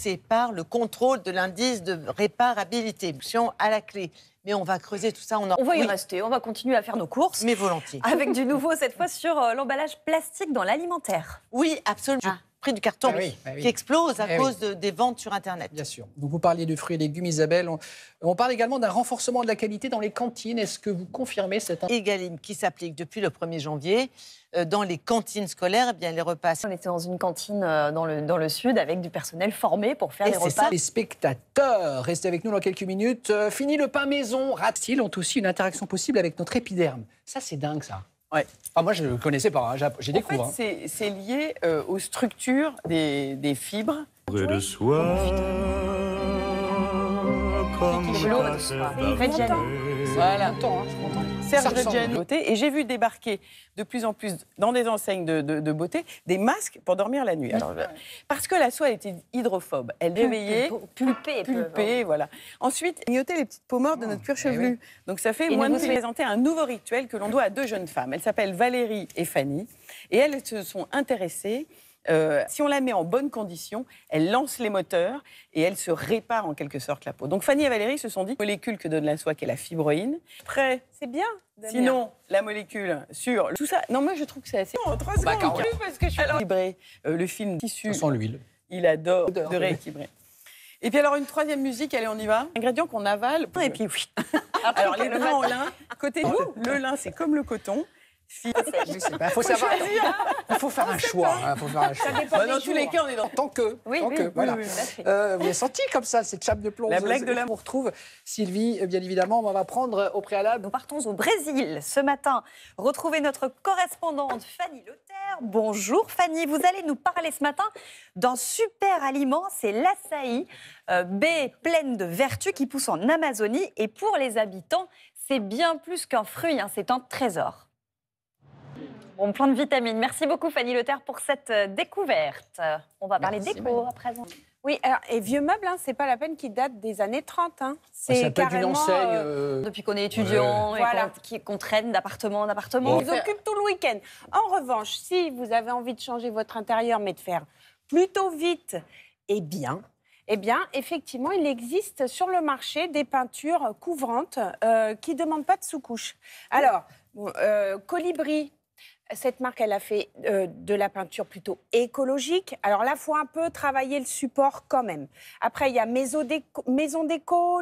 C'est par le contrôle de l'indice de réparabilité à la clé. Mais on va creuser tout ça. On, va y rester, on va continuer à faire nos courses. Mais volontiers. Avec du nouveau, cette fois, sur euh, l'emballage plastique dans l'alimentaire. Oui, absolument. Ah prix du carton ah ah qui explose à eh cause des ventes sur Internet. Bien sûr. Donc vous parliez de fruits et légumes, Isabelle. On, parle également d'un renforcement de la qualité dans les cantines. Est-ce que vous confirmez cette... Égaline qui s'applique depuis le 1er janvier euh, dans les cantines scolaires, eh bien les repas. On était dans une cantine euh, dans, le, dans le sud avec du personnel formé pour faire les repas. Ça. Les spectateurs, restez avec nous dans quelques minutes. Euh, fini le pain maison, rats-ils ont aussi une interaction possible avec notre épiderme. Ça c'est dingue ça. Ouais. Ah, moi, je ne connaissais pas. Hein. J'ai découvert. Hein. C'est lié euh, aux structures des, fibres. Hein, Serge Et j'ai vu débarquer de plus en plus dans des enseignes de, beauté des masques pour dormir la nuit. parce que la soie était hydrophobe. Elle réveillait, pulpée, pulpée, hein. voilà. Ensuite, nettoyer les petites peaux mortes de notre cuir eh chevelu. Donc ça fait et moins de présenter un nouveau rituel que l'on doit à deux jeunes femmes. Elles s'appellent Valérie et Fanny. Et elles se sont intéressées euh, si on la met en bonne condition, elle lance les moteurs et elle se répare en quelque sorte la peau. Donc Fanny et Valérie se sont dit, molécule que donne la soie, qui la fibroïne. Prêt C'est bien. Sinon, la molécule sur tout ça. Non, moi je trouve que c'est assez. Non, trois oh, bah, plus parce que je suis alors... Euh, le film tissu. Sans l'huile. Il adore de rééquilibrer. Et puis alors une troisième musique, allez on y va. Ingrédient qu'on avale. Et puis oui. alors les le lin, côté oh. le lin c'est comme le coton. Ah, faut savoir. Il faut faire un choix. Hein, bah, dans tous les cas, on est dans. Tant que. Oui, oui, vous avez senti comme ça cette chape de plomb. La blague de l'amour. On retrouve Sylvie, euh, bien évidemment. On va prendre euh, au préalable. Nous partons au Brésil ce matin. Retrouvez notre correspondante Fanny Lothaire. Bonjour Fanny, vous allez nous parler ce matin d'un super aliment, c'est l'açaï, euh, baie pleine de vertus qui pousse en Amazonie. Et pour les habitants, c'est bien plus qu'un fruit, hein, c'est un trésor. Bon, plein de vitamines. Merci beaucoup, Fanny lotaire pour cette euh, découverte. On va parler déco à présent. Oui, alors, et vieux meubles, hein, c'est pas la peine qu'ils datent des années 30. Hein. Ah, c'est carrément. Euh, euh, Depuis qu'on est étudiant qu'on traîne d'appartement en appartement. Ils occupent tout le week-end. En revanche, si vous avez envie de changer votre intérieur, mais de faire plutôt vite et bien, eh bien, effectivement, il existe sur le marché des peintures couvrantes qui ne demandent pas de sous-couche. Alors, colibri, cette marque, elle a fait euh, de la peinture plutôt écologique. Alors là, faut un peu travailler le support quand même. Après, il y a Maison Déco, Maison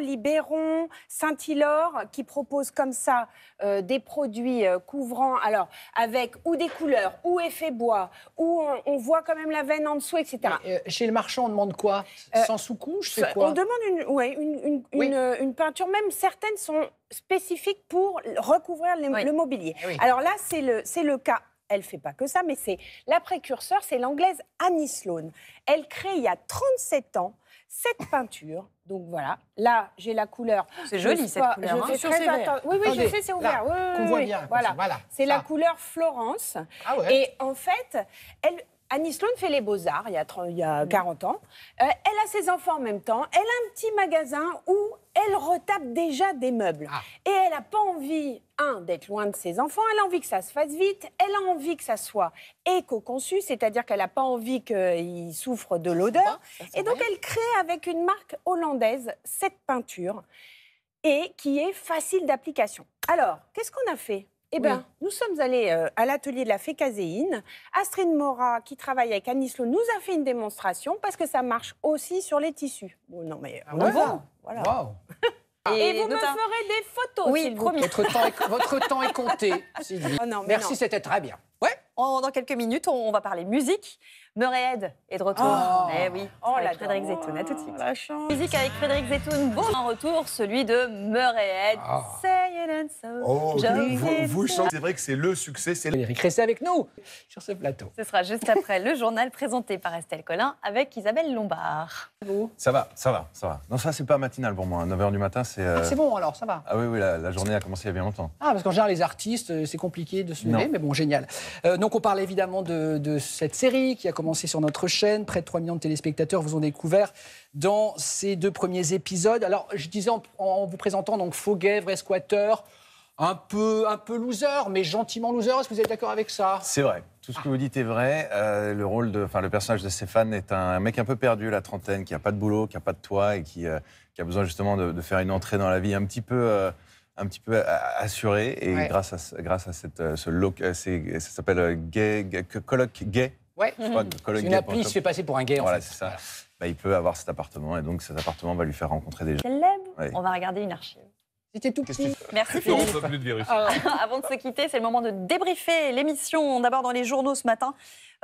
Libéron, Saint-Hilaire qui proposent comme ça euh, des produits euh, couvrant alors avec ou des couleurs, ou effet bois, ou on, voit quand même la veine en dessous, etc. chez le marchand, on demande quoi Sans sous-couche, c'est quoi On demande une peinture, même certaines sont spécifique pour recouvrir le mobilier. Eh Alors là, c'est le, le cas elle fait pas que ça, mais c'est la précurseur, c'est l'anglaise Annie Sloan. Elle crée il y a 37 ans cette peinture. Donc voilà, là j'ai la couleur. C'est joli cette couleur. Je hein. Oui, oui, je sais, c'est ouvert. Oui, bien. Voilà, voilà c'est la couleur Florence. Ah Et en fait, elle, Annie Sloan fait les beaux-arts il, y a 40 mhm. ans. Euh, elle a ses enfants en même temps. Elle a un petit magasin où elle retape déjà des meubles. Ah. Et elle n'a pas envie, un, d'être loin de ses enfants. Elle a envie que ça se fasse vite. Elle a envie que ça soit éco-conçu, c'est-à-dire qu'elle n'a pas envie qu'ils souffrent de l'odeur. Et donc, elle crée avec une marque hollandaise cette peinture et qui est facile d'application. Alors, qu'est-ce qu'on a fait eh bien, nous sommes allés euh, à l'atelier de la fécaséine. Astrid Mora, qui travaille avec Anislo, nous a fait une démonstration parce que ça marche aussi sur les tissus. Bon, non, mais ah on Et, vous me ferez des photos, oui, vous plaît. Votre temps est, compté, ah non, Merci, c'était très bien. Ouais. dans quelques minutes, on, va parler musique. Head est de retour. Oh, eh oui, oh, avec Frédéric à tout de suite. Oh, la Musique avec Frédéric Zetoun, bon en retour, celui de Head. C'est Oh, vous, chantez. C'est vrai que c'est le succès. C'est Eric, restez avec nous sur ce plateau. Ce sera juste après le journal présenté par Estelle Collin avec Isabelle Lombard. Ça va, ça va, ça va. Non, ça, c'est pas matinal pour moi. 9h hein. du matin, c'est. Ah, euh, c'est bon alors, ça va. Ah oui, oui, la, journée a commencé il y a bien longtemps. Ah, parce qu'en général, les artistes, euh, c'est compliqué de se lever, mais bon, génial. Euh, donc, on parle évidemment de, cette série qui a commencé sur notre chaîne. Près de 3 millions de téléspectateurs vous ont découvert dans ces deux premiers épisodes. Alors, je disais en, vous présentant donc Foguet, Vrai Squatter, un peu, un peu loser, mais gentiment loser. Est-ce que vous êtes d'accord avec ça C'est vrai. Tout ce que vous dites est vrai. Euh, le rôle de, enfin, le personnage de Stéphane est un mec un peu perdu, la trentaine, qui a pas de boulot, qui a pas de toit et qui, euh, a besoin justement de, faire une entrée dans la vie un petit peu. Euh, un petit peu assuré et grâce à grâce à cette ce look, ça s'appelle gay, gay, colloque gay. Ouais. Mhm. une gay appli se fait passer pour un gay. Voilà, c'est ça. Bah, il peut avoir cet appartement et donc cet appartement va lui faire rencontrer des gens. On va regarder une archive tout Merci euh, avant de se quitter, c'est le moment de débriefer l'émission. D'abord dans les journaux ce matin,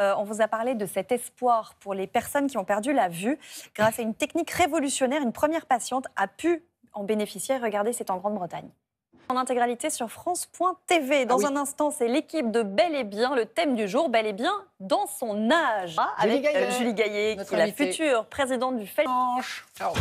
euh, on vous a parlé de cet espoir pour les personnes qui ont perdu la vue. Grâce à une technique révolutionnaire, une première patiente a pu en bénéficier. Regardez, c'est en Grande-Bretagne. En intégralité sur France.tv. Ah dans un instant, c'est l'équipe de Bel et Bien, le thème du jour, Bel et Bien dans son âge. Ah, avec euh, Julie Gaillet, qui est la future présidente du e Ciao.